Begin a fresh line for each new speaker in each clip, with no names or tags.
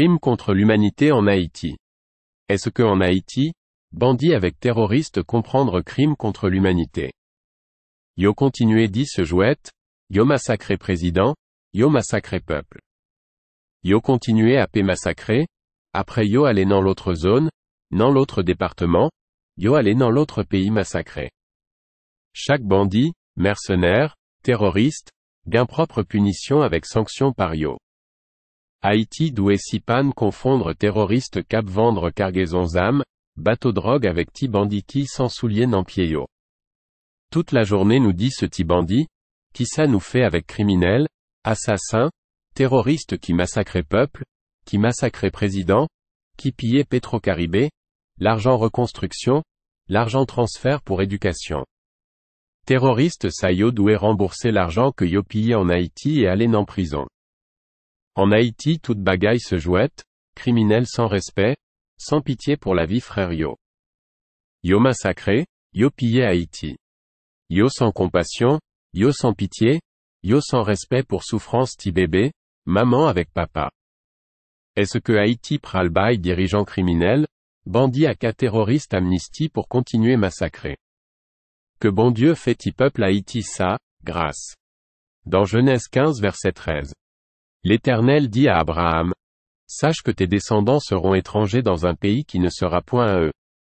Crime contre l'humanité en Haïti. Est-ce que en Haïti, bandit avec terroristes comprendre crime contre l'humanité Yo continué dit se jouette, yo massacré président, yo massacré peuple. Yo continué à paix massacré, après yo aller dans l'autre zone, dans l'autre département, yo aller dans l'autre pays massacré. Chaque bandit, mercenaire, terroriste, gain propre punition avec sanction par yo. Haïti doué Sipan confondre terroriste cap vendre cargaison zam, bateau drogue avec Tibandiki sans souliers Nampiello. Toute la journée nous dit ce Tibandi, qui ça nous fait avec criminels, assassin, terroristes qui massacraient peuple, qui massacraient président, qui pillaient caribé l'argent reconstruction, l'argent transfert pour éducation. Terroriste Sayo doué rembourser l'argent que Yo pillait en Haïti et aller en prison. En Haïti toute bagaille se jouette, criminel sans respect, sans pitié pour la vie frère Yo. Yo massacré, Yo pillé Haïti. Yo sans compassion, Yo sans pitié, Yo sans respect pour souffrance ti bébé, maman avec papa. Est-ce que Haïti pralbaille dirigeant criminel, bandit à cas terroriste amnistie pour continuer massacrer Que bon Dieu fait-il peuple Haïti ça, grâce. Dans Genèse 15 verset 13. L'Éternel dit à Abraham, Sache que tes descendants seront étrangers dans un pays qui ne sera point à eux.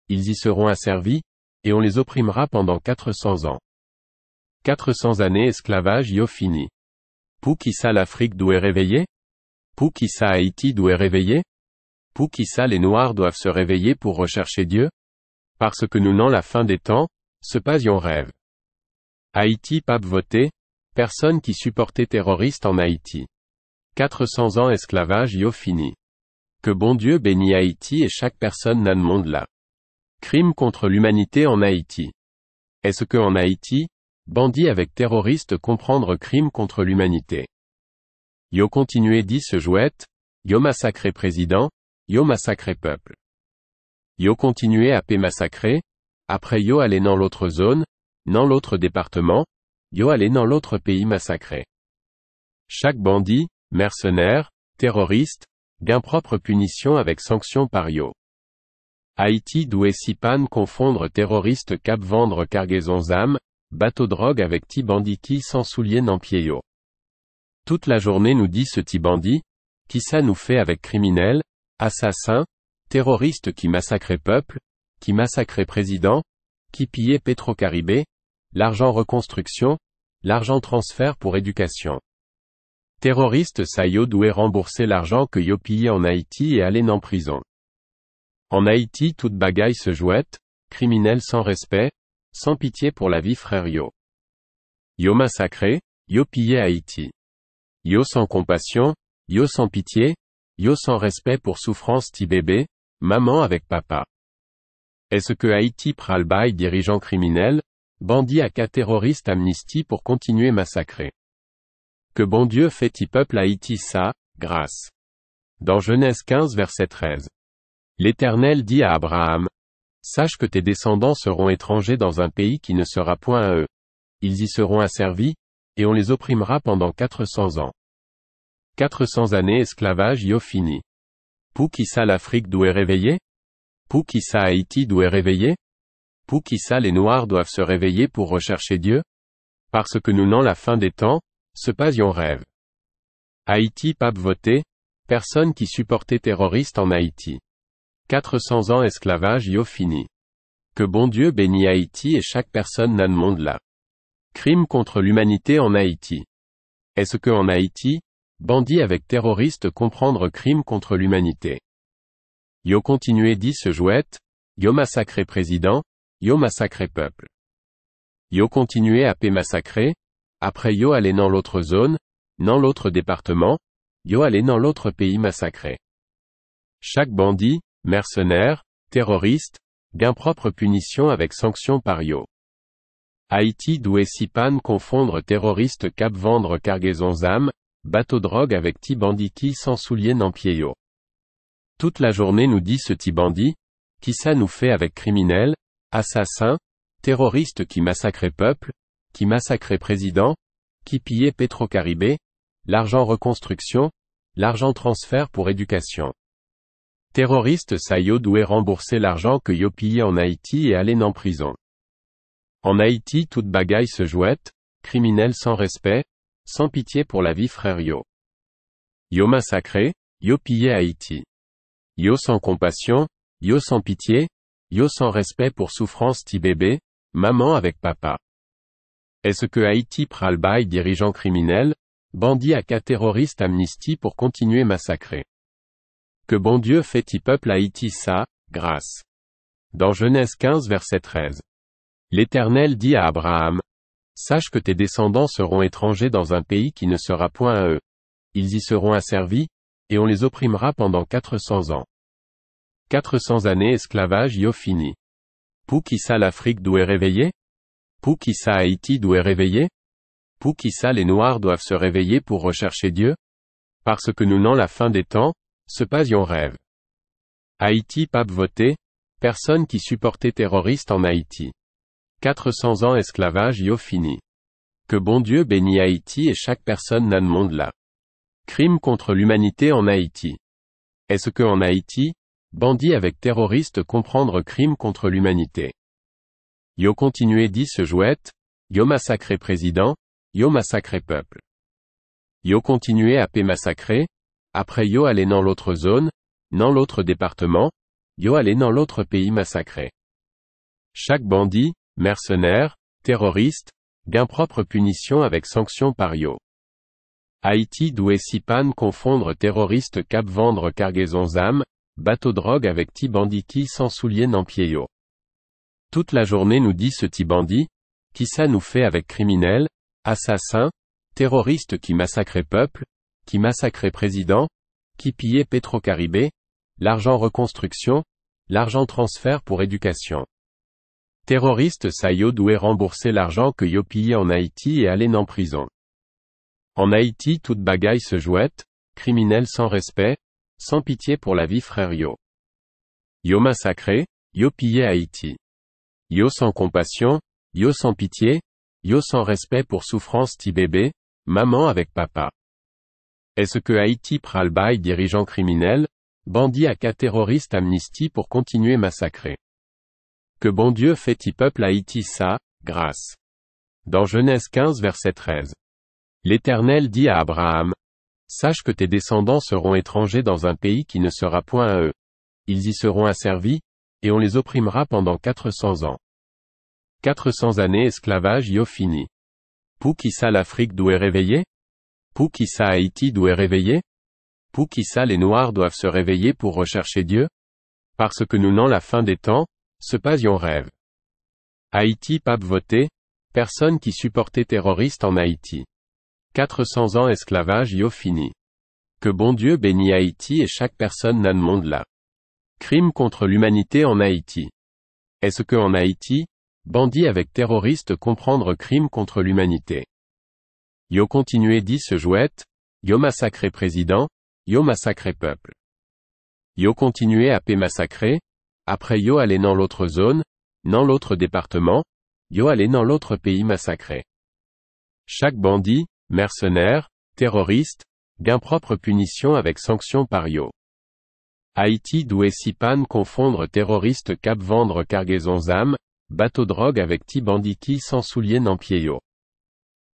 Ils y seront asservis, et on les opprimera pendant quatre cents ans. Quatre cents années esclavage yo fini. Pou ça l'Afrique d'où est réveillée? ça Haïti d'où est réveillée? ça les Noirs doivent se réveiller pour rechercher Dieu? Parce que nous n'en la fin des temps, ce pas pasions rêve. Haïti pape voté, personne qui supportait terroriste en Haïti. 400 ans esclavage yo fini. Que bon Dieu bénit Haïti et chaque personne nan monde là. Crime contre l'humanité en Haïti. Est-ce que en Haïti, bandit avec terroristes comprendre crime contre l'humanité? Yo continué dit ce jouette, yo massacré président, yo massacré peuple. Yo continué à paix massacré, après yo allé dans l'autre zone, dans l'autre département, yo allé dans l'autre pays massacré. Chaque bandit, mercenaires, terroristes, gain propre punition avec sanctions pario. Haïti pan confondre terroristes cap vendre cargaison âmes, bateau drogue avec qui sans souliers Nampieo. Toute la journée nous dit ce Tibandi, qui ça nous fait avec criminel, assassin, terroriste qui massacrait peuple, qui massacrait président, qui Petro-Caribé, l'argent reconstruction, l'argent transfert pour éducation terroriste Sayo doit rembourser l'argent que Yo pillait en Haïti et allé en prison. En Haïti toute bagaille se jouette, criminel sans respect, sans pitié pour la vie frère Yo. Yo massacré, Yo pillé Haïti. Yo sans compassion, Yo sans pitié, Yo sans respect pour souffrance ti bébé, maman avec papa. Est-ce que Haïti pral dirigeant criminel, bandit à cas terroriste amnistie pour continuer massacrer que bon Dieu fait-il peuple Haïti ça, grâce. Dans Genèse 15 verset 13. L'Éternel dit à Abraham, Sache que tes descendants seront étrangers dans un pays qui ne sera point à eux. Ils y seront asservis, et on les opprimera pendant 400 ans. 400 années esclavage yo fini. Poukissa l'Afrique d'où est réveillée Poukissa Haïti d'où est réveillée ça les Noirs doivent se réveiller pour rechercher Dieu Parce que nous n'en la fin des temps, ce pasion rêve. Haïti pape voté, personne qui supportait terroriste en Haïti. 400 ans esclavage yo fini. Que bon Dieu bénit Haïti et chaque personne nan monde là. Crime contre l'humanité en Haïti. Est-ce que en Haïti, bandit avec terroriste comprendre crime contre l'humanité? Yo continué dit ce jouette, yo massacré président, yo massacré peuple. Yo continué à paix massacré, après Yo aller dans l'autre zone, dans l'autre département, Yo allait dans l'autre pays massacré. Chaque bandit, mercenaire, terroriste, gain propre punition avec sanction par Yo. Haïti doué pan confondre terroriste cap vendre cargaison âmes, bateau drogue avec qui sans souliers pied Yo. Toute la journée nous dit ce bandit, qui ça nous fait avec criminels, assassins, terroristes qui massacraient peuple, qui massacrait président, qui pillait caribé l'argent reconstruction, l'argent transfert pour éducation. Terroriste Sayo doué rembourser l'argent que Yo pillait en Haïti et allait en prison. En Haïti toute bagaille se jouette, criminel sans respect, sans pitié pour la vie frère Yo. Yo massacré, Yo pillait Haïti. Yo sans compassion, Yo sans pitié, Yo sans respect pour souffrance ti bébé, maman avec papa. Est-ce que Haïti pralbaille dirigeant criminel, bandit à cas terroriste amnistie pour continuer massacrer Que bon Dieu fait-il peuple Haïti ça, grâce Dans Genèse 15 verset 13. L'Éternel dit à Abraham, Sache que tes descendants seront étrangers dans un pays qui ne sera point à eux. Ils y seront asservis, et on les opprimera pendant 400 ans. 400 années esclavage yo fini. Pou qui ça l'Afrique d'où est réveillée ça Haïti doit réveiller ça les Noirs doivent se réveiller pour rechercher Dieu Parce que nous n'en la fin des temps, pas y'on rêve. Haïti pape voté, personne qui supportait terroriste en Haïti. 400 ans esclavage yo fini. Que bon Dieu bénit Haïti et chaque personne nan monde là. Crime contre l'humanité en Haïti. Est-ce que en Haïti, bandit avec terroriste comprendre crime contre l'humanité Yo continué dit se jouette, yo massacré président, yo massacré peuple. Yo continué à paix massacré, après yo aller dans l'autre zone, dans l'autre département, yo aller dans l'autre pays massacré. Chaque bandit, mercenaire, terroriste, gain propre punition avec sanction par yo. Haïti doué pan confondre terroriste cap vendre cargaison ZAM, bateau drogue avec ti banditi sans soulier nan pied yo. Toute la journée nous dit ce petit bandit, qui ça nous fait avec criminels, assassins, terroristes qui massacraient peuple, qui massacraient président, qui petro caribé l'argent reconstruction, l'argent transfert pour éducation. Terroriste Sayo doit rembourser l'argent que Yo pillait en Haïti et aller en prison. En Haïti toute bagaille se jouette, criminel sans respect, sans pitié pour la vie frère Yo. Yo massacré, Yo pillé Haïti. Yo sans compassion, yo sans pitié, yo sans respect pour souffrance ti bébé, maman avec papa. Est-ce que Haïti pralbaï dirigeant criminel, bandit à cas terroriste amnistie pour continuer massacrer Que bon Dieu fait y peuple Haïti ça, grâce. Dans Genèse 15 verset 13. L'Éternel dit à Abraham, Sache que tes descendants seront étrangers dans un pays qui ne sera point à eux. Ils y seront asservis, et on les opprimera pendant 400 ans. 400 années esclavage yo fini. ça l'Afrique doit qui ça Haïti doit qui ça les Noirs doivent se réveiller pour rechercher Dieu Parce que nous n'en la fin des temps, ce pas yon rêve. Haïti pape voté, personne qui supportait terroriste en Haïti. 400 ans esclavage yo fini. Que bon Dieu bénit Haïti et chaque personne nan monde là. Crime contre l'humanité en Haïti. Est-ce que en Haïti, bandit avec terroristes comprendre crime contre l'humanité? Yo continué dit ce jouette, yo massacré président, yo massacré peuple. Yo continué à paix massacrer. après yo aller dans l'autre zone, dans l'autre département, yo aller dans l'autre pays massacré. Chaque bandit, mercenaire, terroriste, gain propre punition avec sanction par yo. Haïti doué Sipan confondre terroriste cap vendre cargaison ZAM, bateau drogue avec Tibandiki sans souliers Nampieo.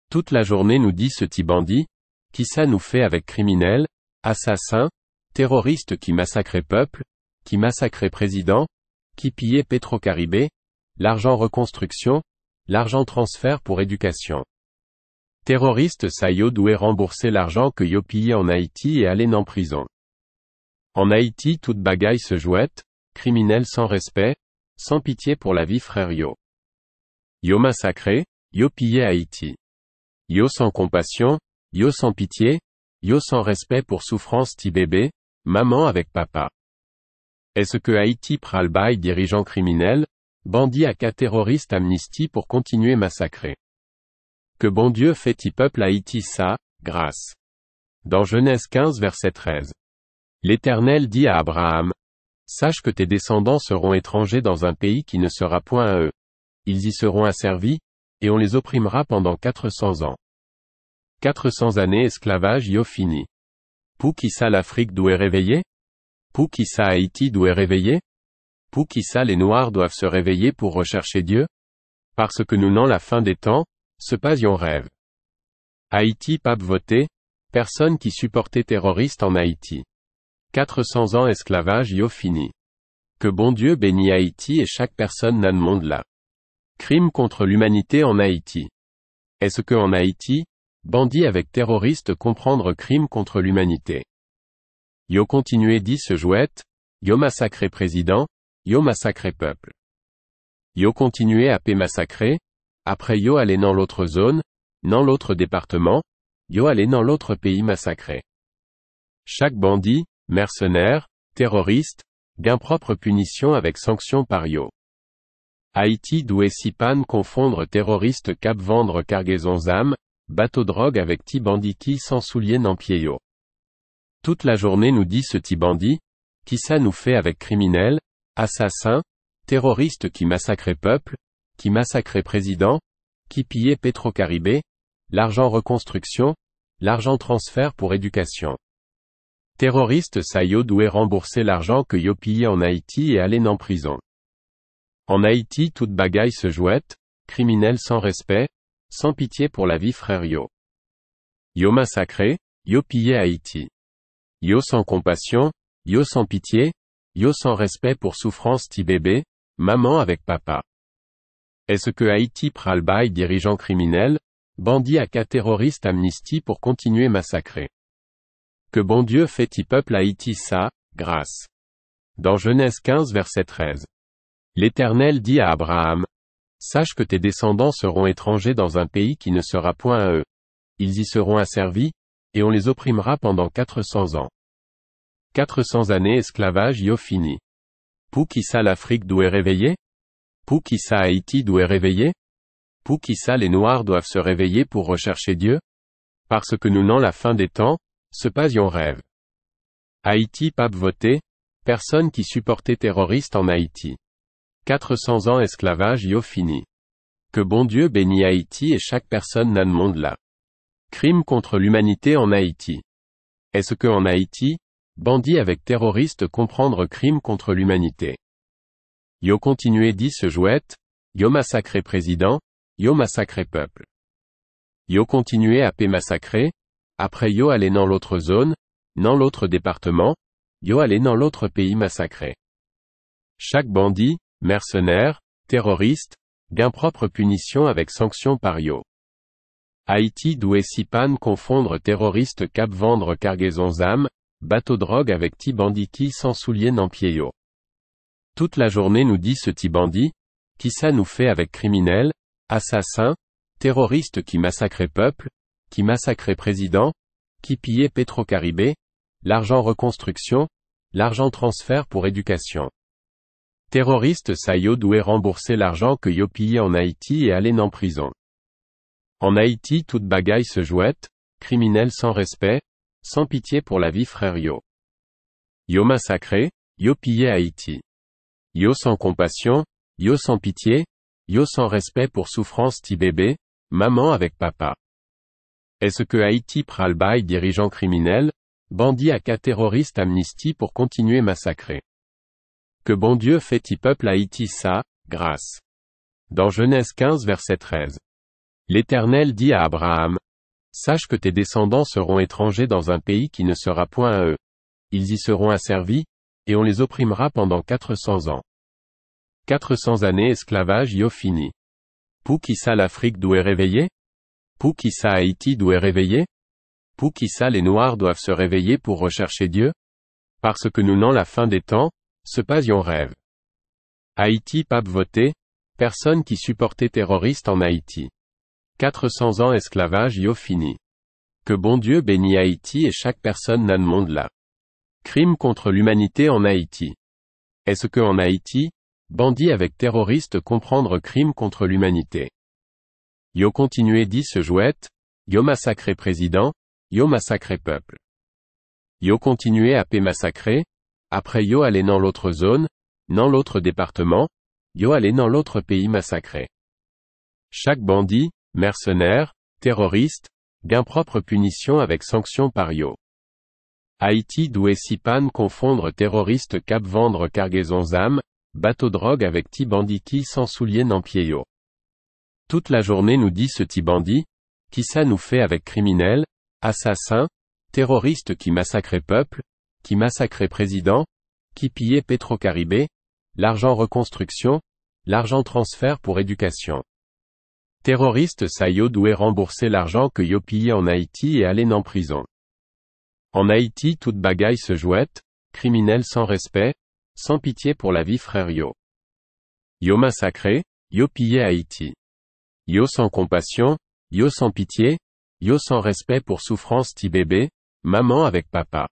Toute la journée nous dit ce Tibandi, qui ça nous fait avec criminels, assassins, terroristes qui massacraient peuple, qui massacraient président, qui Petro-Caribé, l'argent reconstruction, l'argent transfert pour éducation. Terroriste Sayo doué rembourser l'argent que Yo pillait en Haïti et aller en prison. En Haïti toute bagaille se jouette, criminel sans respect, sans pitié pour la vie frère Yo. Yo massacré, Yo pillé Haïti. Yo sans compassion, Yo sans pitié, Yo sans respect pour souffrance ti bébé, maman avec papa. Est-ce que Haïti pralbaille dirigeant criminel, bandit à cas terroriste amnistie pour continuer massacrer Que bon Dieu fait ti peuple Haïti ça, grâce. Dans Genèse 15 verset 13. L'Éternel dit à Abraham, Sache que tes descendants seront étrangers dans un pays qui ne sera point à eux. Ils y seront asservis, et on les opprimera pendant quatre cents ans. Quatre cents années esclavage au fini. ça l'Afrique d'où est réveillée? ça Haïti d'où est réveillée? ça les Noirs doivent se réveiller pour rechercher Dieu? Parce que nous n'en la fin des temps, ce pas yon rêve. Haïti pape voté, personne qui supportait terroriste en Haïti. 400 ans esclavage yo fini. Que bon Dieu bénit Haïti et chaque personne nan monde là. Crime contre l'humanité en Haïti. Est-ce que en Haïti, bandits avec terroristes comprendre crime contre l'humanité? Yo continué dit ce jouette, yo massacré président, yo massacré peuple. Yo continué à paix massacré, après yo allé dans l'autre zone, dans l'autre département, yo allé dans l'autre pays massacré. Chaque bandit, mercenaires, terroristes, gain propre punition avec sanction pario. Haïti doué pan confondre terroriste cap vendre cargaison ZAM, bateau drogue avec qui sans soulier Nampieo. Toute la journée nous dit ce Tibandi, qui ça nous fait avec criminel, assassin, terroriste qui massacrait peuple, qui massacrait président, qui Petro-Caribé, l'argent reconstruction, l'argent transfert pour éducation terroriste Sayo doué rembourser l'argent que Yo pillé en Haïti et allé en prison. En Haïti toute bagaille se jouette, criminel sans respect, sans pitié pour la vie frère Yo. Yo massacré, Yo pillé Haïti. Yo sans compassion, Yo sans pitié, Yo sans respect pour souffrance ti bébé, maman avec papa. Est-ce que Haïti pral dirigeant criminel, bandit à cas terroriste amnistie pour continuer massacrer que bon Dieu fait-il peuple Haïti ça, grâce. Dans Genèse 15 verset 13. L'Éternel dit à Abraham, Sache que tes descendants seront étrangers dans un pays qui ne sera point à eux. Ils y seront asservis, et on les opprimera pendant 400 ans. 400 années esclavage yo fini. ça l'Afrique d'où est réveillée ça Haïti d'où est réveillée ça les Noirs doivent se réveiller pour rechercher Dieu Parce que nous n'en la fin des temps, pas yon rêve. Haïti pape voté, personne qui supportait terroriste en Haïti. 400 ans esclavage yo fini. Que bon Dieu bénit Haïti et chaque personne nan monde là. Crime contre l'humanité en Haïti. Est-ce que en Haïti, bandit avec terroriste comprendre crime contre l'humanité? Yo continué dit ce jouette, yo massacré président, yo massacré peuple. Yo continué à paix massacré, après yo allait dans l'autre zone, dans l'autre département, yo allait dans l'autre pays massacré. Chaque bandit, mercenaire, terroriste, gain propre punition avec sanction par Yo. Haïti doué Sipan confondre terroriste cap vendre cargaison âmes, bateau drogue avec qui sans souliers pied Yo. Toute la journée nous dit ce bandit, qui ça nous fait avec criminel, assassin, terroriste qui massacraient peuple, qui président, qui pillait caribé l'argent reconstruction, l'argent transfert pour éducation. Terroriste Sayo doué rembourser l'argent que Yo pillé en Haïti et allé en prison. En Haïti toute bagaille se jouette, criminel sans respect, sans pitié pour la vie frère Yo. Yo massacré, Yo pillait Haïti. Yo sans compassion, Yo sans pitié, Yo sans respect pour souffrance ti bébé, maman avec papa. Est-ce que Haïti pralbaï dirigeant criminel, bandit à cas terroriste amnistie pour continuer massacrer Que bon Dieu fait-il peuple Haïti ça, grâce Dans Genèse 15 verset 13. L'Éternel dit à Abraham, Sache que tes descendants seront étrangers dans un pays qui ne sera point à eux. Ils y seront asservis, et on les opprimera pendant 400 ans. 400 années esclavage yo fini. Pou qui ça l'Afrique d'où est réveillée ça Haïti doit réveiller ça les Noirs doivent se réveiller pour rechercher Dieu Parce que nous n'en la fin des temps, pas yon rêve. Haïti pape voté, personne qui supportait terroriste en Haïti. 400 ans esclavage yo fini. Que bon Dieu bénit Haïti et chaque personne nan monde là. Crime contre l'humanité en Haïti. Est-ce que en Haïti, bandit avec terroriste comprendre crime contre l'humanité Yo continué dit se jouette, yo massacré président, yo massacré peuple. Yo continué à paix massacré, après yo aller dans l'autre zone, dans l'autre département, yo aller dans l'autre pays massacré. Chaque bandit, mercenaire, terroriste, gain propre punition avec sanction par yo. Haïti doué Sipan confondre terroriste cap vendre cargaison ZAM, bateau drogue avec ti banditi sans soulier n'en pied yo. Toute la journée nous dit ce petit bandit, qui ça nous fait avec criminels, assassins, terroristes qui massacraient peuple, qui massacraient président, qui petro caribé l'argent reconstruction, l'argent transfert pour éducation. Terroriste Sayo doit rembourser l'argent que Yo pillait en Haïti et aller en prison. En Haïti toute bagaille se jouette, criminel sans respect, sans pitié pour la vie frère Yo. Yo massacré, Yo pillait Haïti. Yo sans compassion, yo sans pitié, yo sans respect pour souffrance ti bébé, maman avec papa.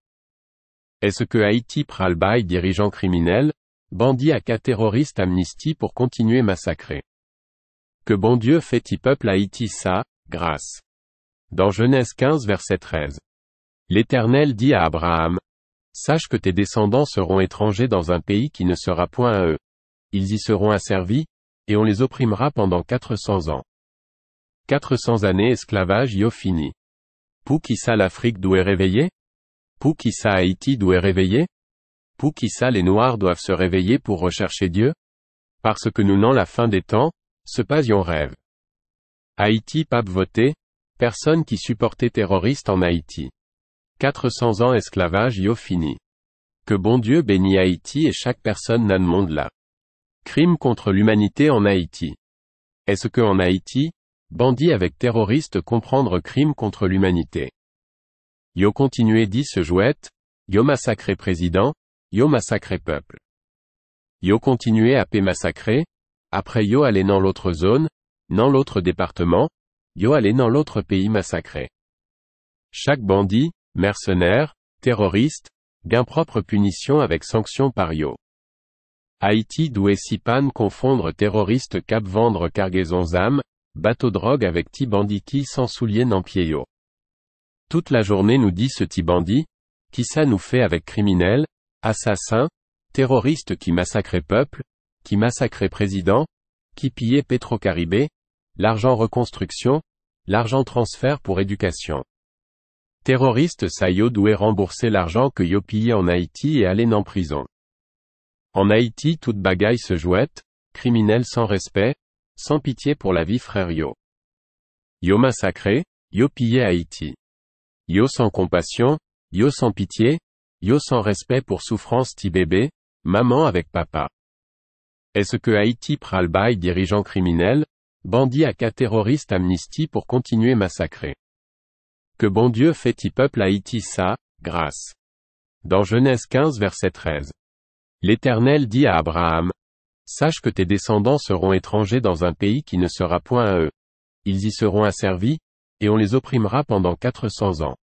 Est-ce que Haïti pralbaille dirigeant criminel, bandit à cas terroriste amnistie pour continuer massacrer Que bon Dieu fait-il peuple Haïti ça, grâce. Dans Genèse 15 verset 13. L'Éternel dit à Abraham, Sache que tes descendants seront étrangers dans un pays qui ne sera point à eux. Ils y seront asservis, et on les opprimera pendant 400 ans. 400 années esclavage yo fini. Pou qui ça l'Afrique Pou qui ça Haïti Pou qui ça les Noirs doivent se réveiller pour rechercher Dieu Parce que nous n'en la fin des temps, pas y'on rêve. Haïti pape voté, personne qui supportait terroriste en Haïti. 400 ans esclavage yo fini. Que bon Dieu bénit Haïti et chaque personne nan monde là. Crime contre l'humanité en Haïti. Est-ce que en Haïti, bandit avec terroristes comprendre crime contre l'humanité? Yo continué dit ce jouette, yo massacré président, yo massacré peuple. Yo continué à paix massacrer. après yo allé dans l'autre zone, dans l'autre département, yo allé dans l'autre pays massacré. Chaque bandit, mercenaire, terroriste, gain propre punition avec sanction par yo. Haïti doué Sipan confondre terroriste cap vendre cargaison zame, bateau drogue avec Tibandiki sans souliers Nampieo. Toute la journée nous dit ce Tibandi, qui ça nous fait avec criminels, assassins, terroristes qui massacraient peuple, qui massacraient président, qui pillaient caribé l'argent reconstruction, l'argent transfert pour éducation. Terroriste Sayo doué rembourser l'argent que Yo pillait en Haïti et aller en prison. En Haïti toute bagaille se jouette, criminel sans respect, sans pitié pour la vie frère Yo. Yo massacré, Yo pillé Haïti. Yo sans compassion, Yo sans pitié, Yo sans respect pour souffrance ti bébé, maman avec papa. Est-ce que Haïti pral dirigeant criminel, bandit à cas terroriste amnistie pour continuer massacrer? Que bon Dieu fait y peuple Haïti ça, grâce. Dans Genèse 15 verset 13. L'Éternel dit à Abraham, Sache que tes descendants seront étrangers dans un pays qui ne sera point à eux. Ils y seront asservis, et on les opprimera pendant quatre cents ans.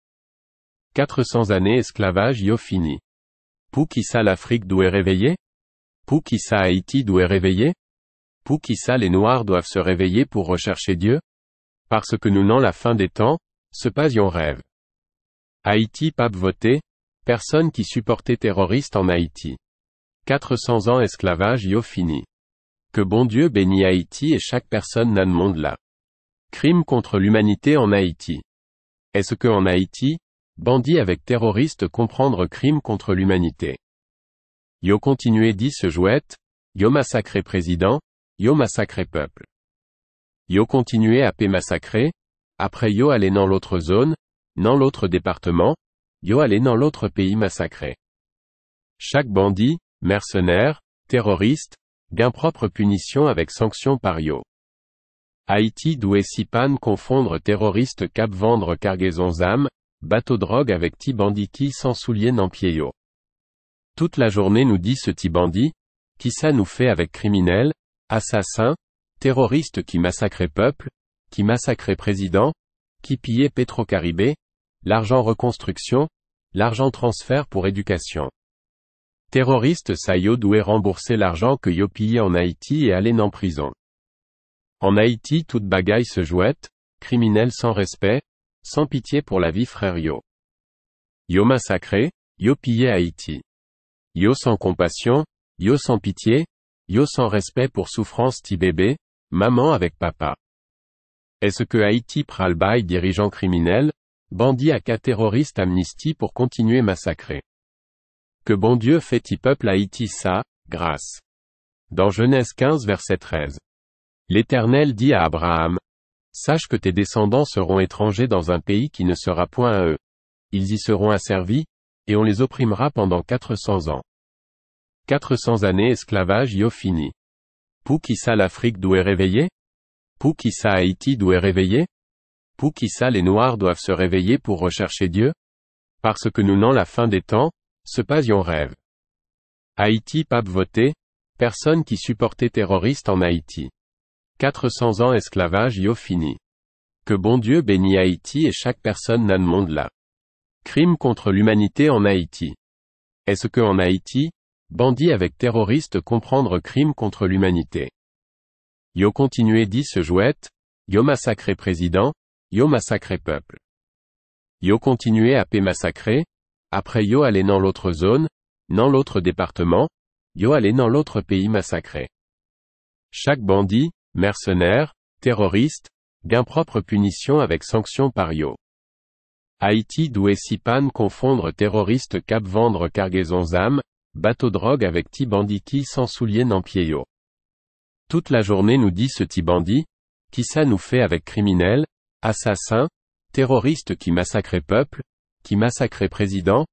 Quatre cents années esclavage y fini. ça l'Afrique d'où est réveillée ça Haïti d'où est réveillée ça les Noirs doivent se réveiller pour rechercher Dieu Parce que nous n'en la fin des temps, pas y'on rêve. Haïti pape voté, personne qui supportait terroriste en Haïti. 400 ans esclavage yo fini. Que bon Dieu bénit Haïti et chaque personne nan monde là. Crime contre l'humanité en Haïti. Est-ce que en Haïti, bandits avec terroristes comprendre crime contre l'humanité? Yo continué dit ce jouette, yo massacré président, yo massacré peuple. Yo continué à paix massacré, après yo allé dans l'autre zone, dans l'autre département, yo allé dans l'autre pays massacré. Chaque bandit, mercenaires, terroristes, gain propre punition avec sanctions pario. Haïti doué pan confondre terroriste cap vendre cargaison âmes, bateau drogue avec Tibandiki sans soulier Nampieo. Toute la journée nous dit ce Tibandi, qui ça nous fait avec criminels, assassin, terroriste qui massacrait peuple, qui massacrait président, qui Petro-Caribé, l'argent reconstruction, l'argent transfert pour éducation terroriste Sayo doit rembourser l'argent que yo pillé en Haïti et allait en prison. En Haïti toute bagaille se jouette, criminel sans respect, sans pitié pour la vie frère yo. Yo massacré, yo pillé Haïti. Yo sans compassion, yo sans pitié, yo sans respect pour souffrance ti bébé, maman avec papa. Est-ce que Haïti Pralbaï dirigeant criminel, bandit à cas terroriste amnistie pour continuer massacrer que bon Dieu fait y peuple Haïti sa, grâce. Dans Genèse 15 verset 13. L'Éternel dit à Abraham, Sache que tes descendants seront étrangers dans un pays qui ne sera point à eux. Ils y seront asservis, et on les opprimera pendant 400 ans. 400 années esclavage yo fini. Pou ça l'Afrique doit est réveillée? ça Haïti d'où est réveillée? ça les Noirs doivent se réveiller pour rechercher Dieu? Parce que nous n'en la fin des temps, ce pas rêve. Haïti pape voté, personne qui supportait terroriste en Haïti. 400 ans esclavage yo fini. Que bon Dieu bénit Haïti et chaque personne nan monde là. Crime contre l'humanité en Haïti. Est-ce que en Haïti, bandit avec terroriste comprendre crime contre l'humanité? Yo continué dit ce jouette, yo massacré président, yo massacré peuple. Yo continué à paix massacré, après Yo aller dans l'autre zone, dans l'autre département, Yo aller dans l'autre pays massacré. Chaque bandit, mercenaire, terroriste, gain propre punition avec sanction par Yo. Haïti doué Sipan confondre terroriste cap vendre cargaison âmes, bateau drogue avec qui sans souliers n'en yo. Toute la journée nous dit ce bandit, qui ça nous fait avec criminel, assassin, terroriste qui massacraient peuple, qui massacrait président,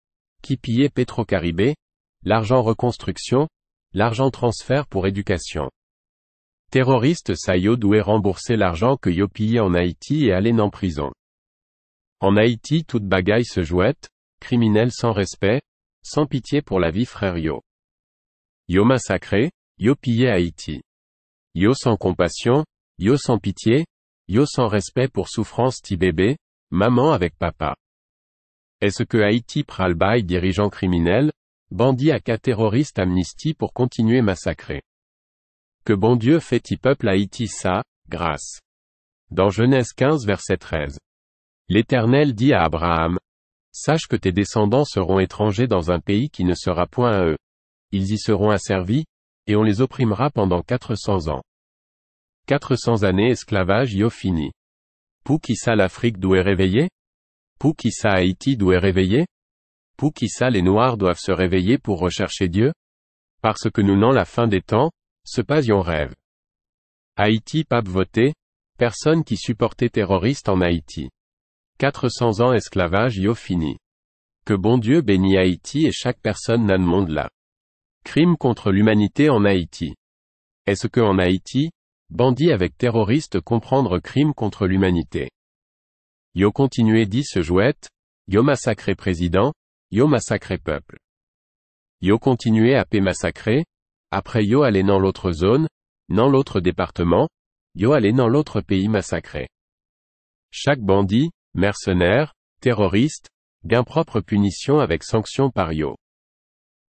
qui pillait caribé l'argent reconstruction, l'argent transfert pour éducation. Terroriste Sayo doué rembourser l'argent que Yo pillait en Haïti et allé en prison. En Haïti toute bagaille se jouette, criminel sans respect, sans pitié pour la vie frère Yo. Yo massacré, Yo pillait Haïti. Yo sans compassion, Yo sans pitié, Yo sans respect pour souffrance ti bébé, maman avec papa. Est-ce que Haïti pralbaille dirigeant criminel, bandit à cas terroriste amnistie pour continuer massacrer Que bon Dieu fait-il peuple Haïti ça, grâce Dans Genèse 15 verset 13. L'Éternel dit à Abraham, Sache que tes descendants seront étrangers dans un pays qui ne sera point à eux. Ils y seront asservis, et on les opprimera pendant 400 ans. 400 années esclavage yo fini. Pou qui ça l'Afrique d'où est réveillée Pou qui ça Haïti doit réveiller ça les Noirs doivent se réveiller pour rechercher Dieu Parce que nous n'en la fin des temps, ce pas yon rêve. Haïti pape voté, personne qui supportait terroriste en Haïti. 400 ans esclavage yo fini. Que bon Dieu bénit Haïti et chaque personne nan monde là. Crime contre l'humanité en Haïti. Est-ce que en Haïti, bandit avec terroriste comprendre crime contre l'humanité Yo continué dit se jouette, yo massacré président, yo massacré peuple. Yo continué à paix massacrer, après yo aller dans l'autre zone, dans l'autre département, yo aller dans l'autre pays massacré. Chaque bandit, mercenaire, terroriste, gain propre punition avec sanction par yo.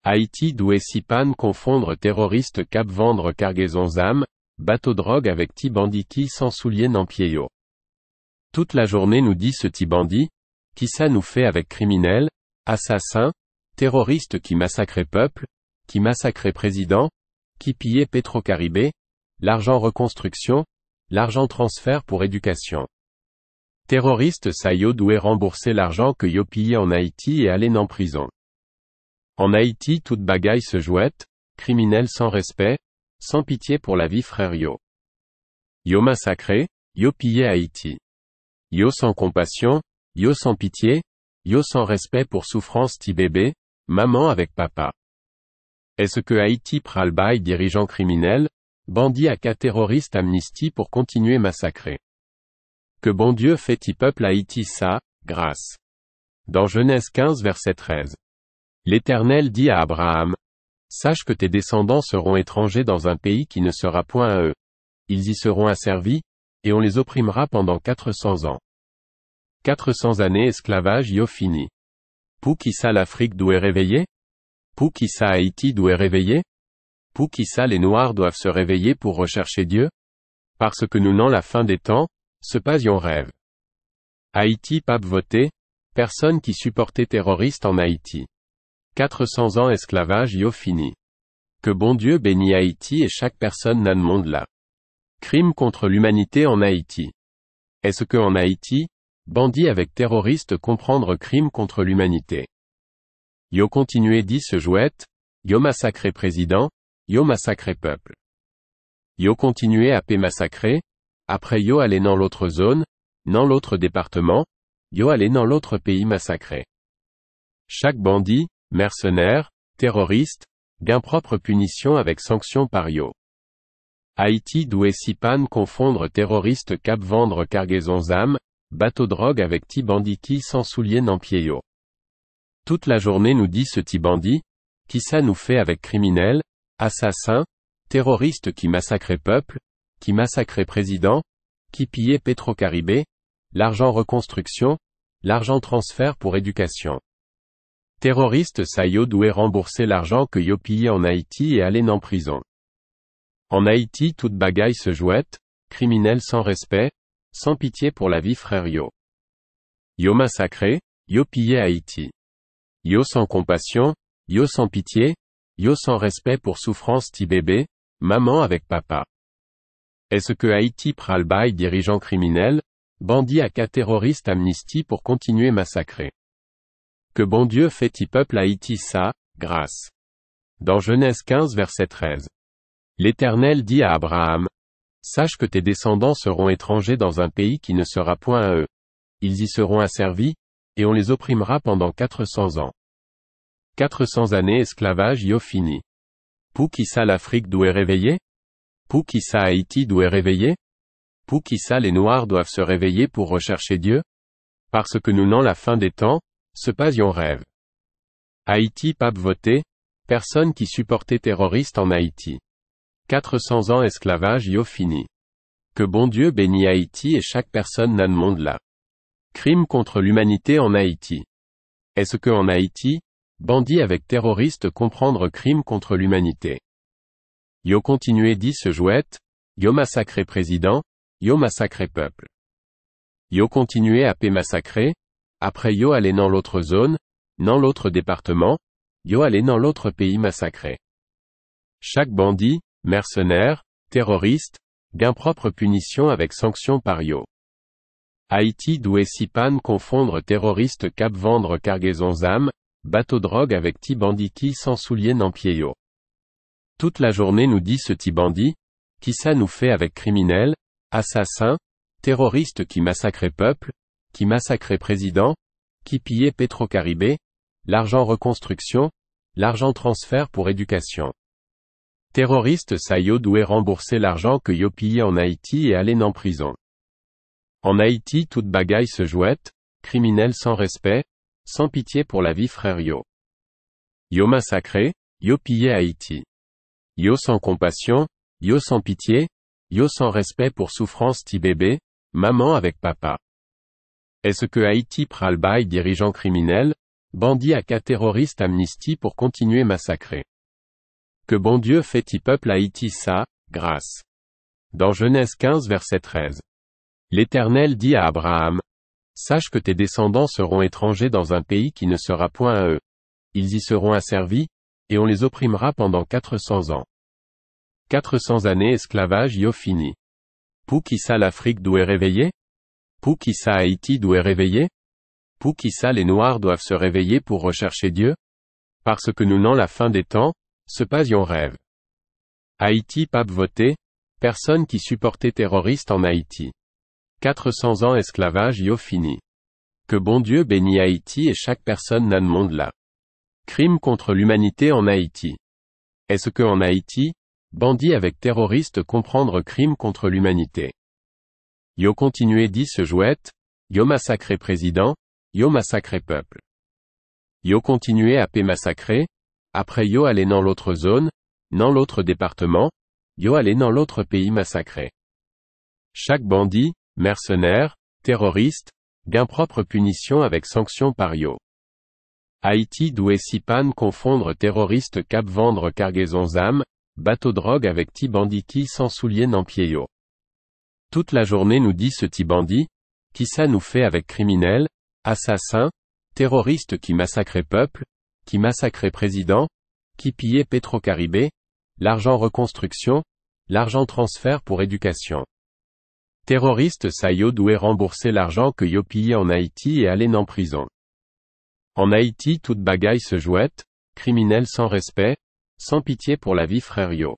Haïti doué pan confondre terroriste cap vendre cargaison ZAM, bateau drogue avec ti banditi sans soulier n'en pied yo. Toute la journée nous dit ce petit bandit, qui ça nous fait avec criminels, assassins, terroristes qui massacraient peuple, qui massacraient président, qui pillaient caribé l'argent reconstruction, l'argent transfert pour éducation. Terroriste Sayo doit rembourser l'argent que Yo pillait en Haïti et aller en prison. En Haïti toute bagaille se jouette, criminel sans respect, sans pitié pour la vie frère Yo. Yo massacré, Yo pillait Haïti. Yo sans compassion, yo sans pitié, yo sans respect pour souffrance ti bébé, maman avec papa. Est-ce que Haïti pralbaï dirigeant criminel, bandit à cas terroriste amnistie pour continuer massacrer Que bon Dieu fait ti peuple Haïti ça, grâce. Dans Genèse 15 verset 13. L'Éternel dit à Abraham, Sache que tes descendants seront étrangers dans un pays qui ne sera point à eux. Ils y seront asservis, et on les opprimera pendant 400 ans. 400 années esclavage yo fini. qui ça l'Afrique doit qui ça Haïti doit qui ça les Noirs doivent se réveiller pour rechercher Dieu Parce que nous n'en la fin des temps, pas yon rêve. Haïti pape voté, personne qui supportait terroriste en Haïti. 400 ans esclavage yo fini. Que bon Dieu bénit Haïti et chaque personne nan monde là. Crime contre l'humanité en Haïti. Est-ce que en Haïti, bandit avec terroristes comprendre crime contre l'humanité? Yo continué dit ce jouette, yo massacré président, yo massacré peuple. Yo continué à paix massacré, après yo allé dans l'autre zone, dans l'autre département, yo allé dans l'autre pays massacré. Chaque bandit, mercenaire, terroriste, gain propre punition avec sanction par yo. Haïti doué Sipan confondre terroriste cap vendre cargaison zame, bateau drogue avec qui sans soulier Nampieo. Toute la journée nous dit ce Tibandi, qui ça nous fait avec criminels, assassins, terroristes qui massacraient peuple, qui massacraient président, qui pillaient caribé l'argent reconstruction, l'argent transfert pour éducation. Terroriste Sayo doué rembourser l'argent que Yo pillait en Haïti et aller en prison. En Haïti toute bagaille se jouette, criminel sans respect, sans pitié pour la vie frère Yo. Yo massacré, Yo pillé Haïti. Yo sans compassion, Yo sans pitié, Yo sans respect pour souffrance ti bébé, maman avec papa. Est-ce que Haïti pral dirigeant criminel, bandit à cas terroriste amnistie pour continuer massacrer? Que bon Dieu fait-il peuple Haïti ça, grâce. Dans Genèse 15 verset 13. L'Éternel dit à Abraham, Sache que tes descendants seront étrangers dans un pays qui ne sera point à eux. Ils y seront asservis, et on les opprimera pendant quatre cents ans. Quatre cents années esclavage y fini. ça l'Afrique d'où est réveillée ça Haïti d'où est réveillée ça les Noirs doivent se réveiller pour rechercher Dieu Parce que nous n'en la fin des temps, ce pas yon rêve. Haïti pape voté, personne qui supportait terroriste en Haïti. 400 ans esclavage yo fini. Que bon Dieu bénit Haïti et chaque personne nan monde là. Crime contre l'humanité en Haïti. Est-ce que en Haïti, bandits avec terroristes comprendre crime contre l'humanité? Yo continué dit ce jouette, yo massacré président, yo massacré peuple. Yo continué à paix massacré, après yo aller dans l'autre zone, dans l'autre département, yo aller dans l'autre pays massacré. Chaque bandit, mercenaires, terroristes, propre punition avec sanctions pario. Haïti pan confondre terroristes cap vendre cargaison âmes, bateau drogue avec Tibandiki sans soulier Nampieo. Toute la journée nous dit ce Tibandi, qui ça nous fait avec criminels, assassin, terroriste qui massacrait peuple, qui massacrait président, qui Petro-Caribé, l'argent reconstruction, l'argent transfert pour éducation terroriste Sayo doué rembourser l'argent que yo pillé en Haïti et Allen en prison. En Haïti toute bagaille se jouette, criminel sans respect, sans pitié pour la vie frère yo. Yo massacré, yo pillé Haïti. Yo sans compassion, yo sans pitié, yo sans respect pour souffrance ti bébé, maman avec papa. Est-ce que Haïti pral dirigeant criminel, bandit à cas terroriste amnistie pour continuer massacrer que bon Dieu fait-il peuple Haïti ça, grâce. Dans Genèse 15 verset 13. L'Éternel dit à Abraham, Sache que tes descendants seront étrangers dans un pays qui ne sera point à eux. Ils y seront asservis, et on les opprimera pendant 400 ans. 400 années esclavage yo fini. Pou ça l'Afrique doit qui ça Haïti doit qui ça les Noirs doivent se réveiller pour rechercher Dieu? Parce que nous n'en la fin des temps, pas Pasion rêve. Haïti pape voté, personne qui supportait terroriste en Haïti. 400 ans esclavage yo fini. Que bon Dieu bénit Haïti et chaque personne nan monde là. Crime contre l'humanité en Haïti. Est-ce que en Haïti, bandit avec terroriste comprendre crime contre l'humanité? Yo continué dit ce jouette, yo massacré président, yo massacré peuple. Yo continué à paix massacrer. Après Yo aller dans l'autre zone, dans l'autre département, Yo aller dans l'autre pays massacré. Chaque bandit, mercenaire, terroriste, gain propre punition avec sanction par Yo. Haïti doué Sipan confondre terroriste cap vendre cargaison âmes, bateau drogue avec qui sans soulier n'en yo. Toute la journée nous dit ce bandit, qui ça nous fait avec criminel, assassins, terroristes qui massacrait peuple, qui massacrait président, qui pillait caribé l'argent reconstruction, l'argent transfert pour éducation. Terroriste Sayo doué rembourser l'argent que Yo pillait en Haïti et allait en prison. En Haïti toute bagaille se jouette, criminel sans respect, sans pitié pour la vie frère Yo.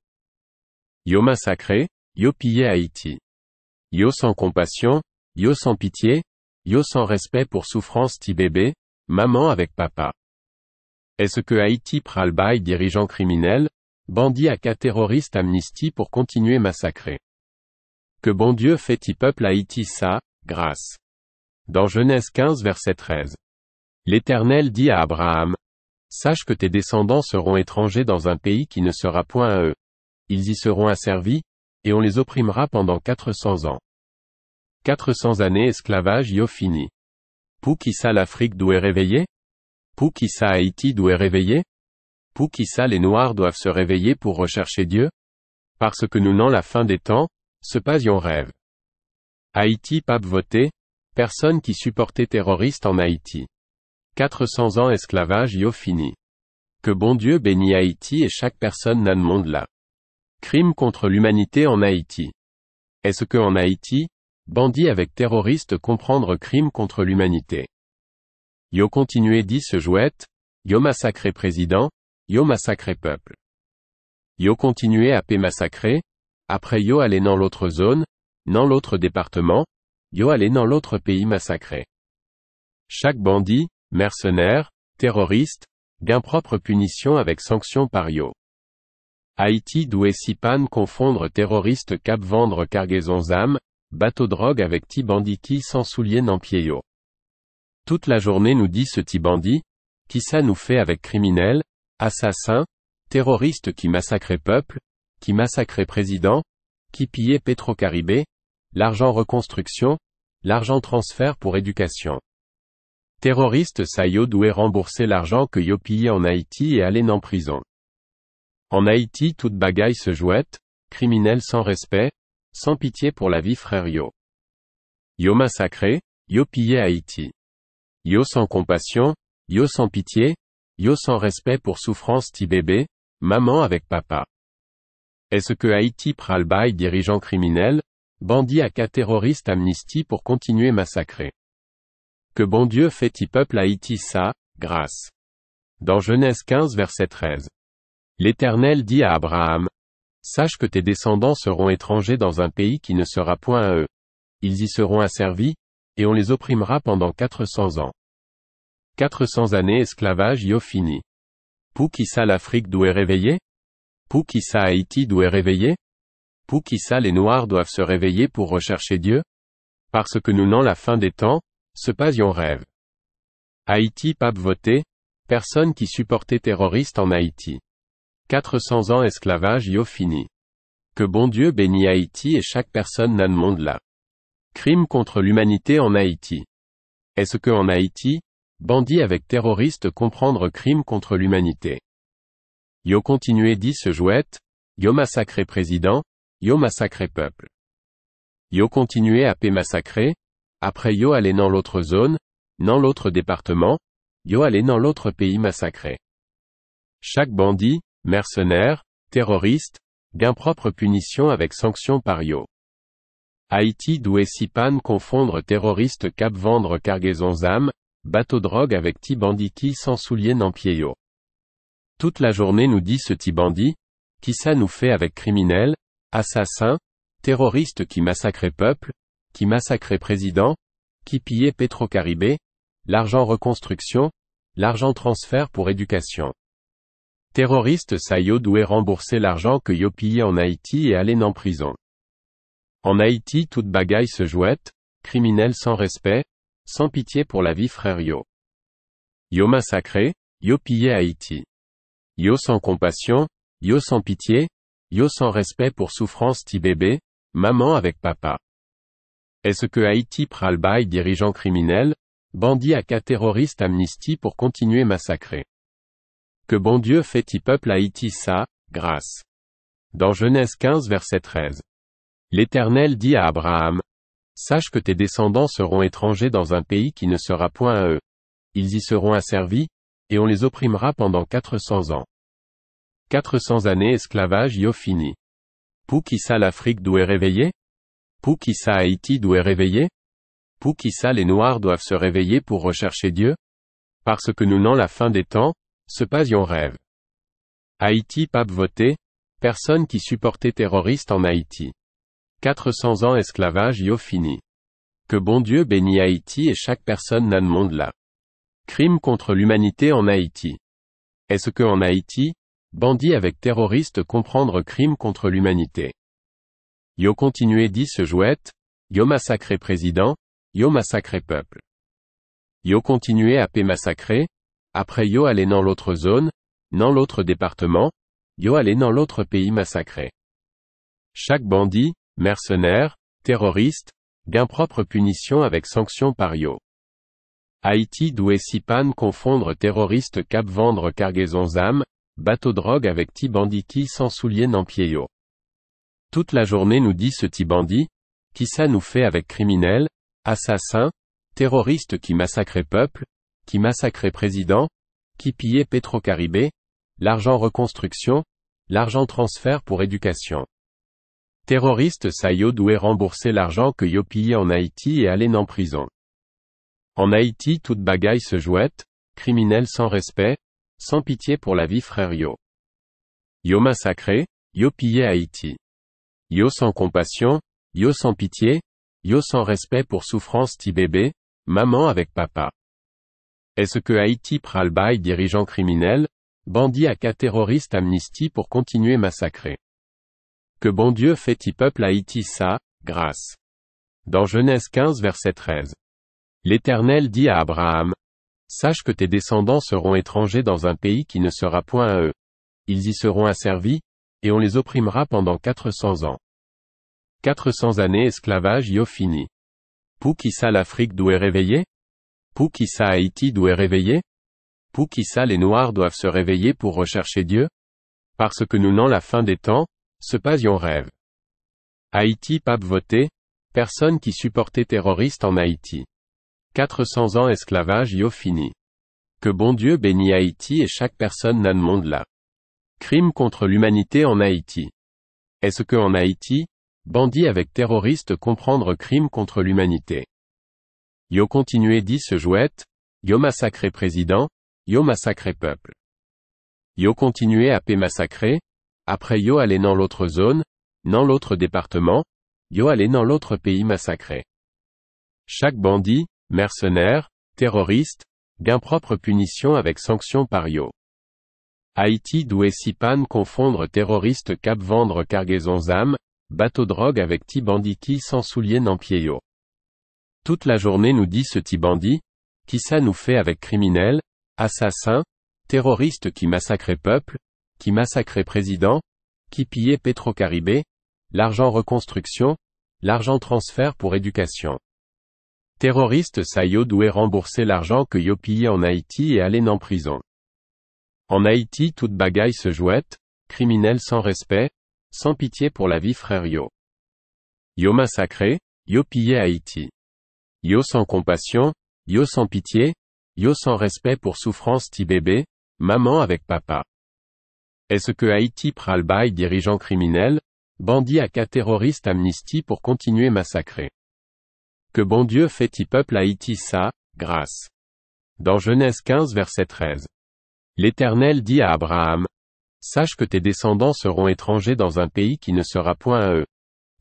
Yo massacré, Yo pillé Haïti. Yo sans compassion, Yo sans pitié, Yo sans respect pour souffrance ti bébé, maman avec papa. Est-ce que Haïti pralbaille dirigeant criminel, bandit à cas terroriste amnistie pour continuer massacrer Que bon Dieu fait-il peuple Haïti ça, grâce Dans Genèse 15 verset 13. L'Éternel dit à Abraham, Sache que tes descendants seront étrangers dans un pays qui ne sera point à eux. Ils y seront asservis, et on les opprimera pendant 400 ans. 400 années esclavage yo fini. Pou qui ça l'Afrique d'où est réveillée ça Haïti doit réveiller ça les Noirs doivent se réveiller pour rechercher Dieu Parce que nous n'en la fin des temps, ce yon rêve. Haïti pape voté, personne qui supportait terroriste en Haïti. 400 ans esclavage yo fini. Que bon Dieu bénit Haïti et chaque personne nan monde là. Crime contre l'humanité en Haïti. Est-ce que en Haïti, bandit avec terroriste comprendre crime contre l'humanité Yo continué dit se jouette, yo massacré président, yo massacré peuple. Yo continué à paix massacré, après yo allé dans l'autre zone, dans l'autre département, yo allé dans l'autre pays massacré. Chaque bandit, mercenaire, terroriste, gain propre punition avec sanction par yo. Haïti doué pan confondre terroriste cap vendre cargaison ZAM, bateau drogue avec ti banditi sans soulier n'en pied yo. Toute la journée nous dit ce petit bandit, qui ça nous fait avec criminels, assassins, terroristes qui massacraient peuple, qui massacraient président, qui pillaient caribé l'argent reconstruction, l'argent transfert pour éducation. Terroriste Sayo doit rembourser l'argent que Yo pillait en Haïti et aller en prison. En Haïti toute bagaille se jouette, criminel sans respect, sans pitié pour la vie frère Yo. Yo massacré, Yo pillait Haïti. Yo sans compassion, yo sans pitié, yo sans respect pour souffrance ti bébé, maman avec papa. Est-ce que Haïti pralbaille dirigeant criminel, bandit à cas terroriste amnistie pour continuer massacrer Que bon Dieu fait ti peuple Haïti ça, grâce. Dans Genèse 15 verset 13. L'Éternel dit à Abraham, Sache que tes descendants seront étrangers dans un pays qui ne sera point à eux. Ils y seront asservis, et on les opprimera pendant 400 ans. 400 années esclavage yo fini. qui ça l'Afrique d'où est réveillée ça Haïti d'où est réveillée ça les Noirs doivent se réveiller pour rechercher Dieu Parce que nous n'en la fin des temps, ce pas yon rêve. Haïti pape voté, personne qui supportait terroriste en Haïti. 400 ans esclavage yo fini. Que bon Dieu bénit Haïti et chaque personne nan monde là. Crime contre l'humanité en Haïti. Est-ce que en Haïti, bandits avec terroristes comprendre crime contre l'humanité? Yo continué dit ce jouette, yo massacré président, yo massacré peuple. Yo continué à paix massacré, après yo allé dans l'autre zone, dans l'autre département, yo allé dans l'autre pays massacré. Chaque bandit, mercenaire, terroriste, gain propre punition avec sanction par yo. Haïti sipan confondre terroriste cap vendre cargaison zam, bateau drogue avec qui sans soulier Nampieo. Toute la journée nous dit ce Tibandi, qui ça nous fait avec criminels, assassins, terroristes qui massacraient peuple, qui massacraient président, qui pillaient caribé l'argent reconstruction, l'argent transfert pour éducation. Terroriste Sayo doué rembourser l'argent que Yo pillait en Haïti et aller en prison. En Haïti toute bagaille se jouette, criminel sans respect, sans pitié pour la vie frère Yo. Yo massacré, Yo pillé Haïti. Yo sans compassion, Yo sans pitié, Yo sans respect pour souffrance ti bébé, maman avec papa. Est-ce que Haïti pral dirigeant criminel, bandit à cas terroriste amnistie pour continuer massacrer? Que bon Dieu fait-il peuple Haïti ça, grâce. Dans Genèse 15 verset 13. L'Éternel dit à Abraham, Sache que tes descendants seront étrangers dans un pays qui ne sera point à eux. Ils y seront asservis, et on les opprimera pendant quatre cents ans. Quatre cents années esclavage yo fini. Pou qui ça l'Afrique d'où est réveillée ça Haïti d'où est réveillée ça les Noirs doivent se réveiller pour rechercher Dieu Parce que nous n'en la fin des temps, pas pasions rêve. Haïti pape voté, personne qui supportait terroriste en Haïti. 400 ans esclavage yo fini. Que bon Dieu bénit Haïti et chaque personne nan monde là. Crime contre l'humanité en Haïti. Est-ce que en Haïti, bandits avec terroristes comprendre crime contre l'humanité? Yo continué dit ce jouette, yo massacré président, yo massacré peuple. Yo continué à paix massacré, après yo allé dans l'autre zone, dans l'autre département, yo allé dans l'autre pays massacré. Chaque bandit, mercenaires, terroristes, gain propre punition avec sanctions pario. Haïti doué Sipan confondre terroriste cap vendre cargaison âmes, bateau drogue avec qui sans soulier Nampieo. Toute la journée nous dit ce T-Bandit, qui ça nous fait avec criminels, assassins, terroristes qui massacrait peuple, qui massacrait président, qui Petro-Caribé, l'argent reconstruction, l'argent transfert pour éducation terroriste Sayo doit rembourser l'argent que yo pillé en Haïti et aller en prison. En Haïti toute bagaille se jouette, criminel sans respect, sans pitié pour la vie frère yo. Yo massacré, yo pillé Haïti. Yo sans compassion, yo sans pitié, yo sans respect pour souffrance ti bébé, maman avec papa. Est-ce que Haïti pral dirigeant criminel, bandit à cas terroriste amnistie pour continuer massacrer que bon Dieu fait-il peuple Haïti ça, grâce. Dans Genèse 15 verset 13. L'Éternel dit à Abraham, Sache que tes descendants seront étrangers dans un pays qui ne sera point à eux. Ils y seront asservis, et on les opprimera pendant 400 ans. 400 années esclavage yo fini. ça l'Afrique doit réveiller? ça Haïti doit réveiller? ça les Noirs doivent se réveiller pour rechercher Dieu? Parce que nous n'en la fin des temps, pas Pasion rêve. Haïti pape voté, personne qui supportait terroriste en Haïti. 400 ans esclavage yo fini. Que bon Dieu bénit Haïti et chaque personne nan monde là. Crime contre l'humanité en Haïti. Est-ce que en Haïti, bandit avec terroriste comprendre crime contre l'humanité? Yo continué dit ce jouette, yo massacré président, yo massacré peuple. Yo continué à paix massacré, après Yo aller dans l'autre zone, dans l'autre département, Yo aller dans l'autre pays massacré. Chaque bandit, mercenaire, terroriste, gain propre punition avec sanction par Yo. Haïti doué pan confondre terroriste cap vendre cargaison âmes, bateau drogue avec qui sans souliers n'en yo. Toute la journée nous dit ce bandit, qui ça nous fait avec criminel, assassins, terroristes qui massacraient peuple, qui massacrait président, qui pillait caribé l'argent reconstruction, l'argent transfert pour éducation. Terroriste Sayo doit rembourser l'argent que Yo pillait en Haïti et aller en prison. En Haïti toute bagaille se jouette, criminel sans respect, sans pitié pour la vie frère Yo. Yo massacré, Yo pillait Haïti. Yo sans compassion, Yo sans pitié, Yo sans respect pour souffrance ti bébé, maman avec papa. Est-ce que Haïti pralbaille dirigeant criminel, bandit à cas terroriste amnistie pour continuer massacrer Que bon Dieu fait-il peuple Haïti ça, grâce Dans Genèse 15 verset 13. L'Éternel dit à Abraham, Sache que tes descendants seront étrangers dans un pays qui ne sera point à eux.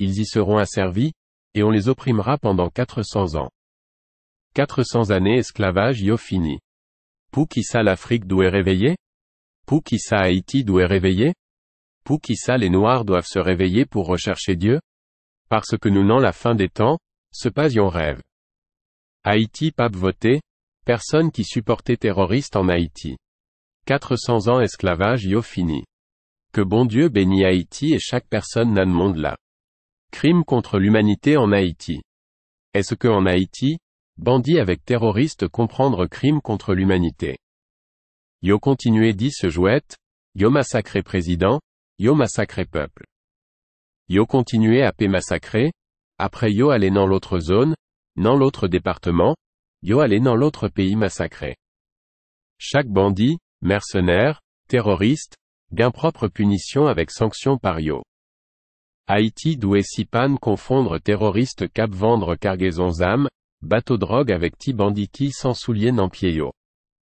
Ils y seront asservis, et on les opprimera pendant 400 ans. 400 années esclavage yo fini. Pou qui ça l'Afrique d'où est réveillée qui ça Haïti doit est réveillé ça les Noirs doivent se réveiller pour rechercher Dieu Parce que nous n'en la fin des temps, ce pas y'on rêve. Haïti pape voté, personne qui supportait terroriste en Haïti. 400 ans esclavage yo fini. Que bon Dieu bénit Haïti et chaque personne nan monde là. Crime contre l'humanité en Haïti. Est-ce que en Haïti, bandit avec terroriste comprendre crime contre l'humanité Yo continué dit se jouette, yo massacré président, yo massacré peuple. Yo continué à paix massacré, après yo allé dans l'autre zone, dans l'autre département, yo allé dans l'autre pays massacré. Chaque bandit, mercenaire, terroriste, gain propre punition avec sanction par yo. Haïti doué pan confondre terroriste cap vendre cargaison ZAM, bateau drogue avec ti banditi sans soulier n'en pied yo.